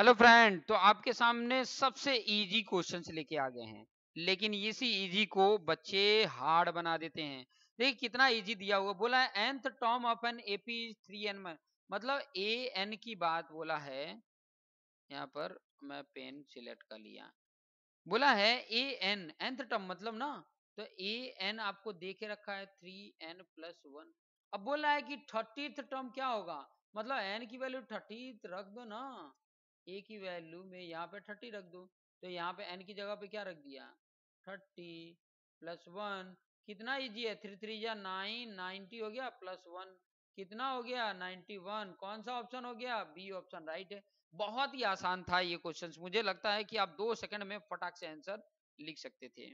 hello friend तो आपके सामने सबसे इजी क्वेश्चंस लेके आ गए हैं लेकिन इसी इजी को बच्चे हार्ड बना देते हैं देखिए कितना इजी दिया हुआ बोला है nth term of an AP three n मतलब ए एन की बात बोला है यहाँ पर मैं पेन सिलेक्ट कर लिया बोला है ए एन एंथ टर्म मतलब ना तो ए एन आपको दे के रखा है थ्री एन प्लस वन अब बोला है कि थर्टीथ टर्म क्या होगा मतलब एन की वैल्यू थर्टीथ रख दो ना ए की वैल्यू में यहाँ पे थर्टी रख दू तो यहाँ पे एन की जगह पे क्या रख दिया थर्टी प्लस वन कितना इजी है थ्री थ्री या नाइन नाइन्टी हो गया प्लस वन कितना हो गया नाइन्टी वन कौन सा ऑप्शन हो गया बी ऑप्शन राइट है बहुत ही आसान था ये क्वेश्चन मुझे लगता है कि आप दो सेकंड में फटाक से आंसर लिख सकते थे